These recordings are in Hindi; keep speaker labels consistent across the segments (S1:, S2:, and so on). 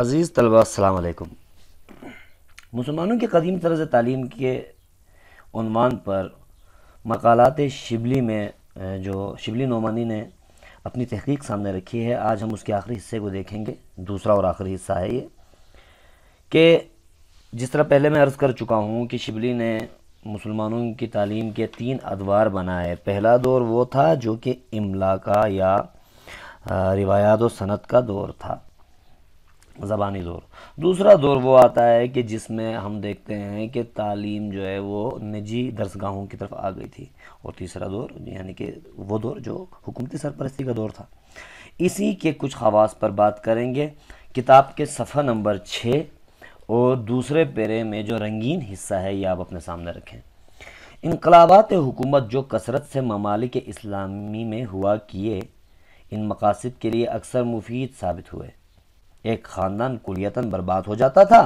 S1: अज़ीज़ तलबा असलकुम मुसलमानों के कदीम तर्ज तलीम के उनवान पर मकालत शिबली में जो शिबली नोमानी ने अपनी तहकीक सामने रखी है आज हम उसके आखिरी हिस्से को देखेंगे दूसरा और आखिरी हिस्सा है ये कि जिस तरह पहले मैं अर्ज़ कर चुका हूँ कि शिबली ने मुसलमानों की तालीम के तीन अदवार बनाए पहला दौर वो था जो कि इमला का या रिवायात और सनत का दौर था ज़बानी दौर दूसरा दौर वो आता है कि जिसमें हम देखते हैं कि तालीम जो है वो निजी दरसगाहों की तरफ आ गई थी और तीसरा दौर यानी कि वो दौर जो हुकूमती सरपरस्ती का दौर था इसी के कुछ खवास पर बात करेंगे किताब के सफ़ा नंबर छः और दूसरे पेरे में जो रंगीन हिस्सा है ये आप अपने सामने रखें इनकलाबात हुकूमत जो कसरत से ममालिक इस्लामी में हुआ किए इन मकासद के लिए अक्सर मुफीद साबित हुए एक ख़ानदान कुलियतन बर्बाद हो जाता था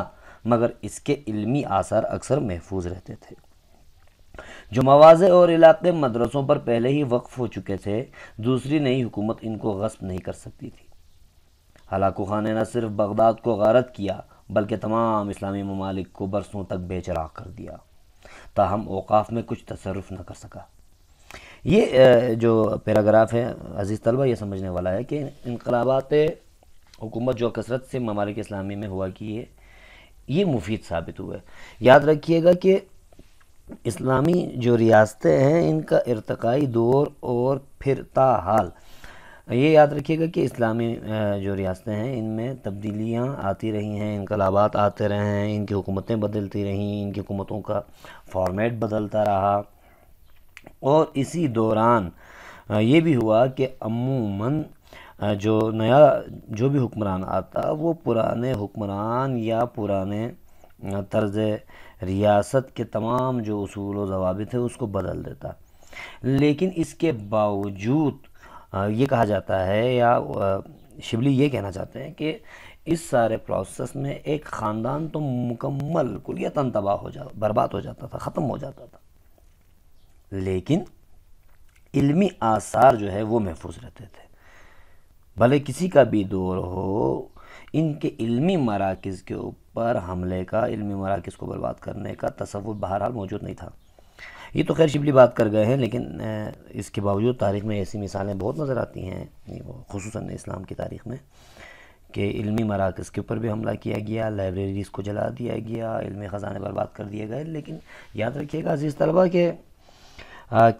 S1: मगर इसके इल्मी आसार अक्सर महफूज रहते थे जो मवाज़े और इलाके मदरसों पर पहले ही वक्फ हो चुके थे दूसरी नई हुकूमत इनको गस्ब नहीं कर सकती थी हलाकू खान ने न सिर्फ बगदाद को गारत किया बल्कि तमाम इस्लामी ममालिक को बरसों तक बेचराग कर दिया ताहम अवकाफ में कुछ तसरफ न कर सका ये जो पैराग्राफ है अज़ीज़ तलबा यह समझने वाला है कि इनकलाबात हुकूमत जो कसरत से ममालिक इस्लामी में हुआ कि ये ये मुफीद साबित हुआ है याद रखिएगा कि इस्लामी जो रियासतें हैं इनका इरतकाई दौर और फिर हाल ये याद रखिएगा कि इस्लामी जो रियासतें हैं इनमें तब्दीलियाँ आती रही हैं इनकलाबात आते रहे हैं इनकी हुकूमतें बदलती रहीं इनकी हुकूमतों का फॉर्मेट बदलता रहा और इसी दौरान ये भी हुआ कि अमूमन जो नया जो भी हुक्मरान आता वो पुराने हुक्मरान या पुराने तर्ज रियासत के तमाम जो असूल व जवाबित है उसको बदल देता लेकिन इसके बावजूद ये कहा जाता है या शिवली ये कहना चाहते हैं कि इस सारे प्रोसेस में एक ख़ानदान तो मुकम्मल तन तबाह हो जा बर्बाद हो जाता था ख़त्म हो जाता था लेकिन इल्मी आसार जो है वो महफूज रहते थे भले किसी का भी दौर हो इनके इल्मी मराकज़ के ऊपर हमले का इल्मी मराकज़ को बर्बाद करने का तस्वुर बहरहाल मौजूद नहीं था ये तो खैर शिबली बात कर गए हैं लेकिन इसके बावजूद तारीख़ में ऐसी मिसालें बहुत नज़र आती हैं खसूस इस्लाम की तारीख़ में कि इलमी मराकज़ के ऊपर भी हमला किया गया लाइब्रेरीज़ को जला दिया गया इल्म ख़जाने बर्बाद कर दिए गए लेकिन याद रखिएगा अजीज़ तलबा के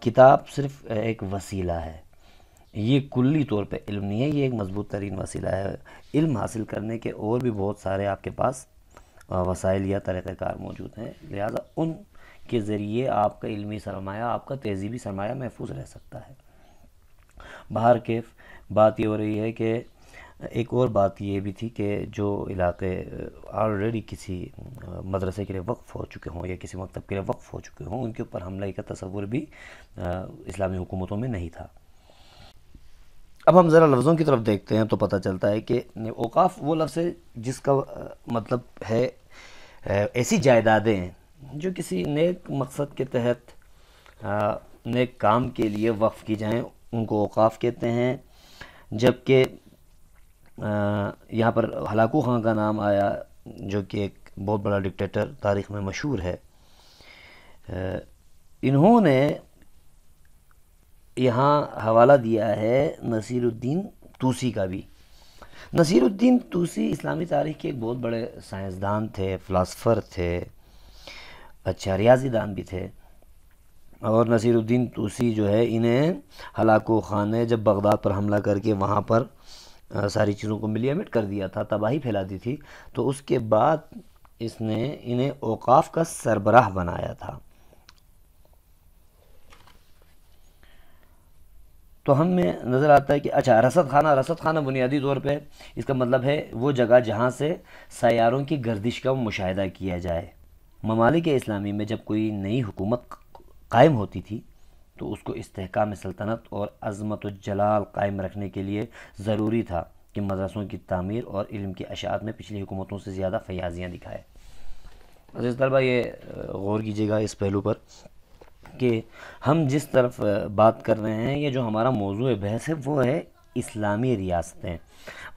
S1: किताब सिर्फ़ एक वसीला है ये कुल्ली तौर पे इल्म नहीं है ये एक मजबूत तरीन वसीला है इल्म हासिल करने के और भी बहुत सारे आपके पास वसाइल या तरीक़ार मौजूद हैं लिहाजा उन के ज़रिए आपका इल्मी सरमाया आपका तहजीबी सरमाया महफूज रह सकता है बाहर के बात ये हो रही है कि एक और बात ये भी थी कि जो इलाके ऑलरेडी किसी मदरसे के लिए वक्फ़ हो चुके हों या किसी मकतब के लिए वक्फ़ हो चुके हों उनके ऊपर हमले का तस्वुर भी इस्लामी हुकूमतों में नहीं था अब हम ज़रा लफ्ज़ों की तरफ देखते हैं तो पता चलता है कि ओकाफ वो लफ्ज़ है जिसका मतलब है ऐसी जायदादें जो किसी नेक मकसद के तहत नेक काम के लिए वक्फ़ की जाएँ उनको ओकाफ कहते हैं जबकि यहाँ पर हलाकू खां का नाम आया जो कि एक बहुत बड़ा डिक्टेटर तारीख़ में मशहूर है इन्होंने यहाँ हवाला दिया है नसीरुद्दीन तूसी का भी नसीरुद्दीन तूसी इस्लामी तारीख़ के एक बहुत बड़े साइंसदान थे फ़िलासफ़र थे अच्छा रियाजीदान भी थे और नसीरुद्दीन तूसी जो है इन्हें हलाको ख़ान ने जब बगदाद पर हमला करके वहाँ पर सारी चीज़ों को मिलियामिट कर दिया था तबाही फैला दी थी तो उसके बाद इसने इन्हें ओकाफ़ का सरबराह बनाया था तो हमें नज़र आता है कि अच्छा रसद खाना रसद खाना बुनियादी तौर पे इसका मतलब है वो जगह जहाँ से सैारों की गर्दिश का मुशाह किया जाए ममालिक इस्लामी में जब कोई नई हुकूमत कायम होती थी तो उसको इस्तेकाम सल्तनत और अज़मत जलाल कायम रखने के लिए ज़रूरी था कि मदरसों की तमीर और इल्म की अशात में पिछली हुकूमतों से ज़्यादा फ़याज़ियाँ दिखाए अजीज़ तलबा ये गौर कीजिएगा इस पहलू पर कि हम जिस तरफ बात कर रहे हैं ये जो हमारा मौजू बहस है वो है इस्लामी रियासतें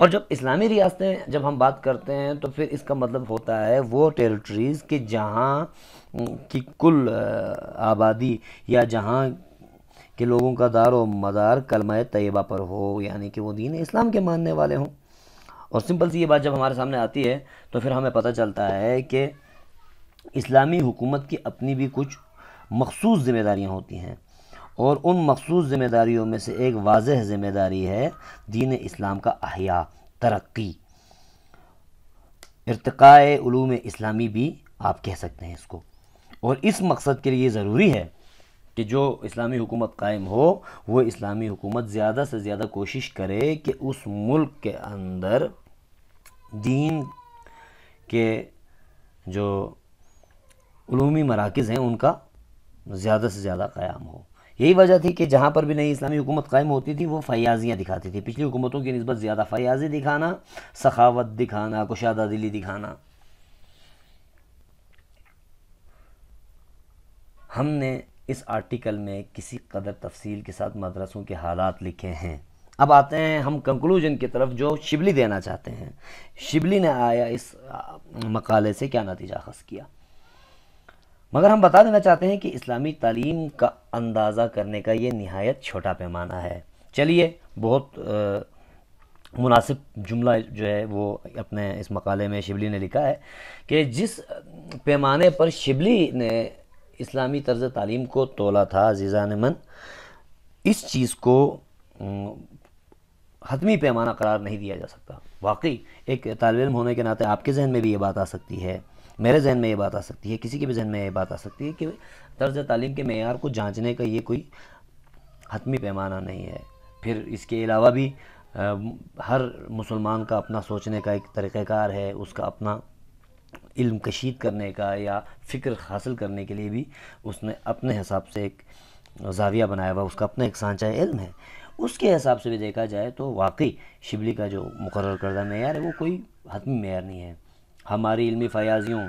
S1: और जब इस्लामी रियासतें जब हम बात करते हैं तो फिर इसका मतलब होता है वो टेरिटरीज़ कि जहाँ की कुल आबादी या जहाँ के लोगों का दार व मदार कलम तयबा पर हो यानी कि वो दीन इस्लाम के मानने वाले हों और सिंपल सी ये बात जब हमारे सामने आती है तो फिर हमें पता चलता है कि इस्लामी हुकूमत की अपनी भी कुछ मखसूस ज़िम्मेदारियाँ होती हैं और उन मखसूस ज़िम्मेदारियों में से एक वाज ज़िम्मेदारी है दीन इस्लाम का अहिया तरक्की इरतकाए इस्लामी भी आप कह सकते हैं इसको और इस मकसद के लिए ज़रूरी है कि जो इस्लामी हुकूमत कायम हो वो इस्लामी हुकूमत ज़्यादा से ज़्यादा कोशिश करे कि उस मुल्क के अंदर दीन के जो मराकज़ हैं उनका ज़्यादा से ज़्यादा क़्याम हो यही वजह थी कि जहाँ पर भी नई इस्लामी हुकूमत कायम होती थी वो फ़याज़ियाँ दिखाती थी पिछली हुकूमतों की नस्बत ज़्यादा फ़याज़ी दिखाना सखावत दिखाना कुशादा दिली दिखाना हमने इस आर्टिकल में किसी कदर तफसील के साथ मदरसों के हालात लिखे हैं अब आते हैं हम कंक्लूजन की तरफ जो शिबली देना चाहते हैं शिबली ने आया इस मकाले से क्या नतीजा खस किया मगर हम बता देना चाहते हैं कि इस्लामी तालीम का अंदाज़ा करने का ये नहायत छोटा पैमाना है चलिए बहुत आ, मुनासिब जुमला जो है वो अपने इस मकाले में शिबली ने लिखा है कि जिस पैमाने पर शिबली ने इस्लामी तर्ज तालीम को तोला था अजीज़ा ने मन इस चीज़ को हतमी पैमाना करार नहीं दिया जा सकता वाकई एक तालब इम होने के नाते आपके जहन में भी ये बात आ सकती है मेरे जहन में ये बात आ सकती है किसी के भी जहन में ये बात आ सकती है कि तर्ज तालीम के मैार को जाँचने का ये कोई हतमी पैमाना नहीं है फिर इसके अलावा भी आ, हर मुसलमान का अपना सोचने का एक तरीक़ार है उसका अपना इल्म कशीद करने का या फ़िक्र हासिल करने के लिए भी उसने अपने हिसाब से एक जाविया बनाया हुआ उसका अपना एक सांचा इल्म है उसके हिसाब से भी देखा जाए तो वाकई शिबली का जो मुकर करदा मैार है वो कोई हतमी मैार नहीं है हमारी इल्मी फ़याज़ियों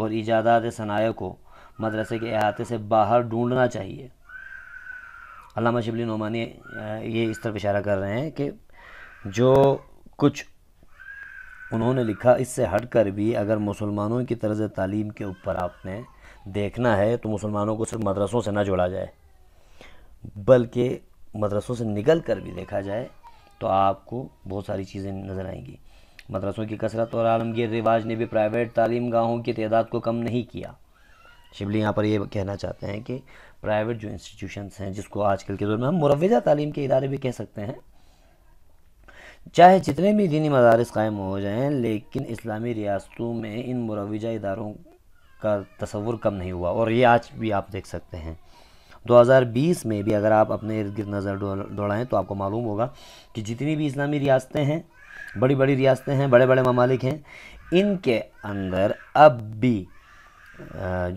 S1: और इजादात सनाया को मदरसे के अहाते से बाहर ढूंढना चाहिए अलामा शिबली नुमानी ये इस तरफ इशारा कर रहे हैं कि जो कुछ उन्होंने लिखा इससे हट कर भी अगर मुसलमानों की तर्ज तालीम के ऊपर आपने देखना है तो मुसलमानों को सिर्फ मदरसों से ना जोड़ा जाए बल्कि मदरसों से निकल कर भी देखा जाए तो आपको बहुत सारी चीज़ें नज़र आएंगी मदरसों की कसरत और आलमगीर रिवाज ने भी प्राइवेट तालीम गाहों की तादाद को कम नहीं किया शिवली यहाँ पर ये कहना चाहते हैं कि प्राइवेट जो इंस्टीट्यूशंस हैं जिसको आजकल के दौर में हम मुरवजा तालीम के इदारे भी कह सकते हैं चाहे जितने भी दीनी मदारस कायम हो जाएँ लेकिन इस्लामी रियासतों में इन मुरवजा इदारों का तस्वुर कम नहीं हुआ और ये आज भी आप देख सकते हैं 2020 में भी अगर आप अपने इर्द गिर्द नज़र दौड़ाएँ तो आपको मालूम होगा कि जितनी भी इस्लामी रियासतें हैं बड़ी बड़ी रियासतें हैं बड़े बड़े ममालिक हैं इनके अंदर अब भी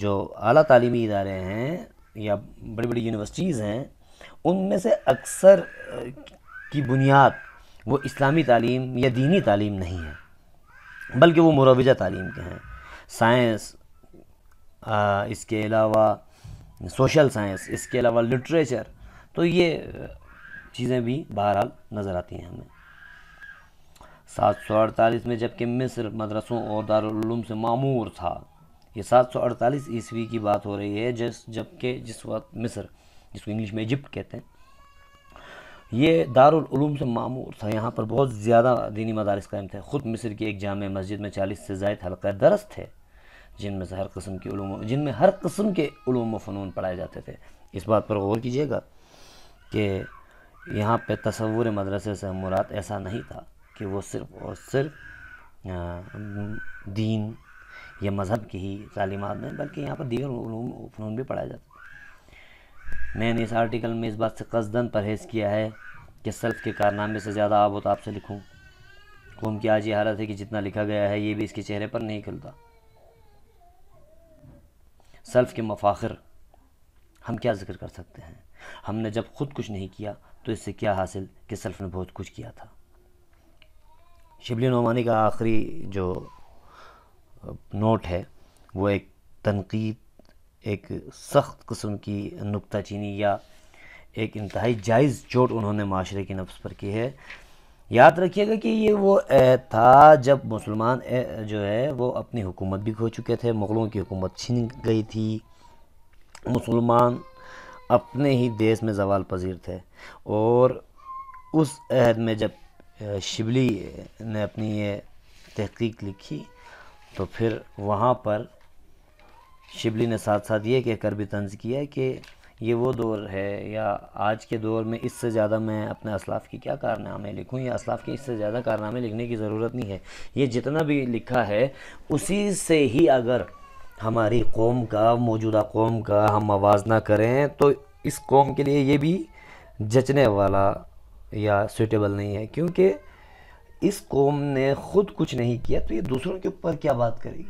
S1: जो अली तलीमी इदारे हैं या बड़ी बड़ी यूनिवर्सिटीज़ हैं उनमें से अक्सर की बुनियाद वो इस्लामी तालीम या दीनी तालीम नहीं है बल्कि वो मुरवजा तालीम के हैं साइंस इसके अलावा सोशल साइंस इसके अलावा लिटरेचर तो ये चीज़ें भी बहरहाल नज़र आती हैं हमें सात सौ अड़तालीस में जबकि मिस्र मदरसों और दारुलूम से मामूर था ये सात सौ अड़तालीस ईस्वी की बात हो रही है जिस जबकि जिस वक्त मिस्र जिसको इंग्लिश में इजिप्ट कहते हैं ये दारुलूम से मामूर था यहाँ पर बहुत ज़्यादा दीनी मदारस कायम थे ख़ुद मिस्र की एक जाम मस्जिद में चालीस से जायद हल्का दरस थे जिनमें से हर कस्म के जिनमें हर कस्म के ूम फ़नून पढ़ाए जाते थे इस बात पर गौर कीजिएगा कि यहाँ पर तस्वुर मदरसे से मुराद ऐसा नहीं था कि वो सिर्फ़ और सिर्फ दीन या मज़हब की ही तालीमत नहीं बल्कि यहाँ पर दीगर फ़नून भी पढ़ाया जाता मैंने इस आर्टिकल में इस बात से कसदन परहेज़ किया है कि सल्फ के कारनामे से ज़्यादा आप ताब तो आपसे लिखूँ कौम की आज ये हालत है कि जितना लिखा गया है ये भी इसके चेहरे पर नहीं खिलता सल्फ़ के मफाखिर हम क्या जिक्र कर सकते हैं हमने जब ख़ुद कुछ नहीं किया तो इससे क्या हासिल कि सल्फ़ ने बहुत कुछ किया था शिबली नोमानी का आखिरी जो नोट है वो एक तनकीद एक सख्त कस्म की नुकता चीनी या एक इंतहाई जायज़ चोट उन्होंने माशरे की नफ्स पर की है याद रखिएगा कि ये वो था जब मुसलमान जो है वो अपनी हुकूमत भी खो चुके थे मुग़लों की हुकूमत छीन गई थी मुसलमान अपने ही देश में जवाल पजीर थे और उस अहद में जब शिबली ने अपनी ये तहकीक लिखी तो फिर वहाँ पर शिबली ने साथ साथ ये कहकर भी तंज किया कि ये वो दौर है या आज के दौर में इससे ज़्यादा मैं अपने असलाफ़ की क्या कारनामे लिखूं या असलाफ़ के इससे ज़्यादा कारनामे लिखने की ज़रूरत नहीं है ये जितना भी लिखा है उसी से ही अगर हमारी कौम का मौजूदा कौम का हम मवाजना करें तो इस कौम के लिए ये भी जचने वाला या सूटेबल नहीं है क्योंकि इस कौम ने ख़ुद कुछ नहीं किया तो ये दूसरों के ऊपर क्या बात करेगी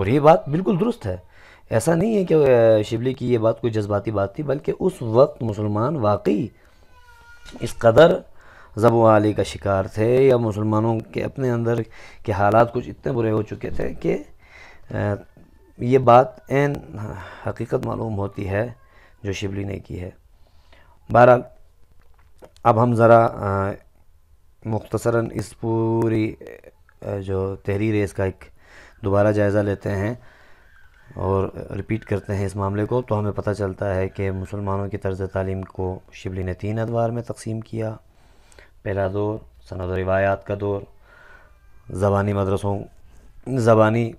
S1: और ये बात बिल्कुल दुरुस्त है ऐसा नहीं है कि शिबली की ये बात कोई जज्बाती बात थी बल्कि उस वक्त मुसलमान वाकई इस कदर जबवाली का शिकार थे या मुसलमानों के अपने अंदर के हालात कुछ इतने बुरे हो चुके थे कि ये बात एन हकीकत मालूम होती है जो शिबली ने की है बहरहाल अब हम ज़रा मुख्तसरा इस पूरी जो तहरीर है इसका एक दोबारा जायज़ा लेते हैं और रिपीट करते हैं इस मामले को तो हमें पता चलता है कि मुसलमानों की तर्ज तालीम को शिबली ने तीन अदवार में तकसीम किया पहला दौर सनद रिवायात का दौर ज़बानी मदरसों ज़बानी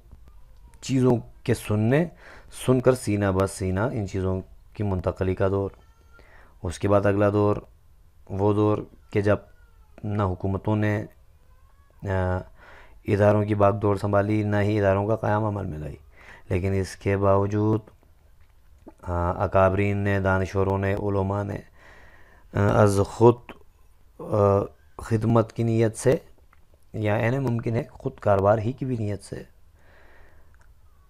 S1: चीज़ों के सुनने सुनकर सीना बस सीना इन चीज़ों की मुंतकली का दौर उसके बाद अगला दौर वो दौर के जब ना हुकूमतों ने इदारों की बाग दौड़ संभाली ना ही इदारों का क़्याम अमल में लाई लेकिन इसके बावजूद अकाबरीन ने दानशोरों ने उलमा ने अज़ ख़ुद खिदमत की नीयत से या इन्हें मुमकिन है ख़ुद कारोबार ही की भी नीयत से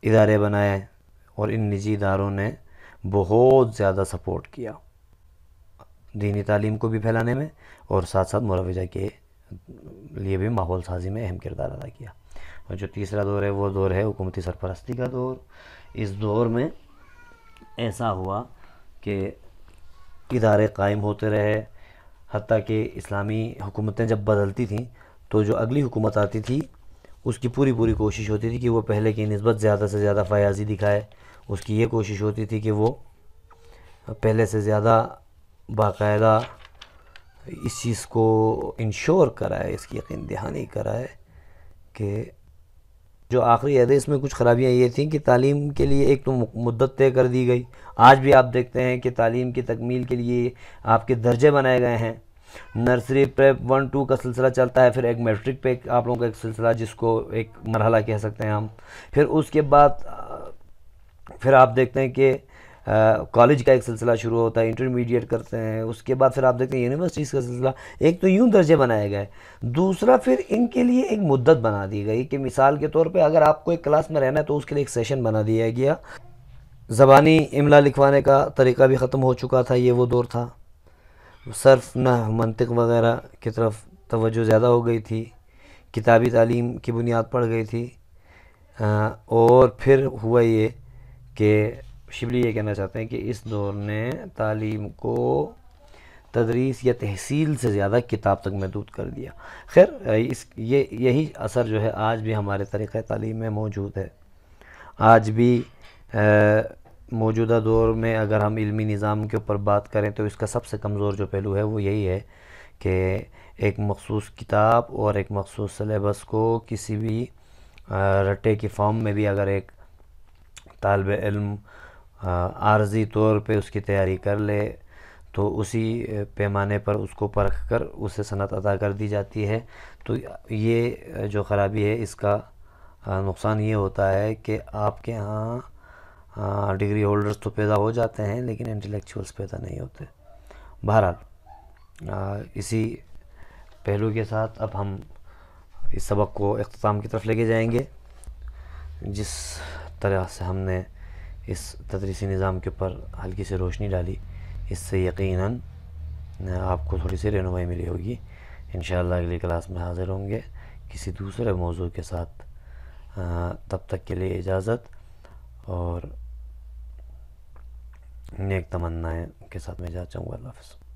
S1: इदारे बनाए और इन निजी इदारों ने बहुत ज़्यादा सपोर्ट किया दीनी तालीम को भी फैलाने में और साथ साथ मुलवजा के लिए भी माहौल साजी में अहम किरदार अदा किया और जो तीसरा दौर है वो दौर है हुकूमती सरपरस्ती का दौर इस दौर में ऐसा हुआ कि इदारे कायम होते रहे हती कि इस्लामी हुकूमतें जब बदलती थीं तो जो अगली हुकूमत आती थी उसकी पूरी पूरी कोशिश होती थी कि वो पहले की नस्बत ज़्यादा से ज़्यादा फयाजी दिखाए उसकी ये कोशिश होती थी कि वो पहले से ज़्यादा बाकायदा इस चीज़ को इंश्योर कराए इसकी यकीन दहानी कराए कि जो आखिरी अहदे इसमें कुछ खराबियाँ ये थी कि तालीम के लिए एक तो मुद्दत तय कर दी गई आज भी आप देखते हैं कि तालीम की तकमील के लिए आपके दर्जे बनाए गए हैं नर्सरी प्रेप वन टू का सिलसिला चलता है फिर एक मैट्रिक पे आप लोगों का एक सिलसिला जिसको एक मरहला कह सकते हैं हम फिर उसके बाद फिर आप देखते हैं कि कॉलेज का एक सिलसिला शुरू होता है इंटरमीडिएट करते हैं उसके बाद फिर आप देखते हैं यूनिवर्सिटीज़ का सिलसिला एक तो यूँ दर्जे बनाए गए दूसरा फिर इनके लिए एक मुद्दत बना दी गई कि मिसाल के तौर पर अगर आपको एक क्लास में रहना है तो उसके लिए एक सेशन बना दिया गया ज़बानी इमला लिखवाने का तरीका भी ख़त्म हो चुका था ये वो दौर था सर्फ न मनतक वगैरह की तरफ तोज्जो ज़्यादा हो गई थी किताबी तालीम की बुनियाद पड़ गई थी और फिर हुआ ये कि शिबली ये कहना चाहते हैं कि इस दौर ने तालीम को तदरीस या तहसील से ज़्यादा किताब तक महदूद कर दिया खैर इस ये यही असर जो है आज भी हमारे तरीक़ तालीम में मौजूद है आज भी मौजूदा दौर में अगर हम इलमी निज़ाम के ऊपर बात करें तो इसका सबसे कमज़ोर जो पहलू है वो यही है कि एक मखसूस किताब और एक मखसूस सलेबस को किसी भी रटे की फॉर्म में भी अगर एक तालब इल्म आर्जी तौर पे उसकी तैयारी कर ले तो उसी पैमाने पर उसको परख कर उसे सनत अदा कर दी जाती है तो ये जो ख़राबी है इसका नुकसान ये होता है कि आपके यहाँ डिग्री होल्डर्स तो पैदा हो जाते हैं लेकिन इंटेलेक्चुअल्स पैदा नहीं होते बहरहाल इसी पहलू के साथ अब हम इस सबक को अख्ताम की तरफ लेके जाएंगे जिस तरह से हमने इस तदरीसी निज़ाम के ऊपर हल्की सी रोशनी डाली इससे यकीन आपको थोड़ी सी रहनुमाई मिली होगी इन अगली क्लास में हाज़िर होंगे किसी दूसरे मौजू के साथ तब तक के लिए इजाज़त और नेक तमन्नाएँ के साथ मैं जा चाहूँगा अल्लाह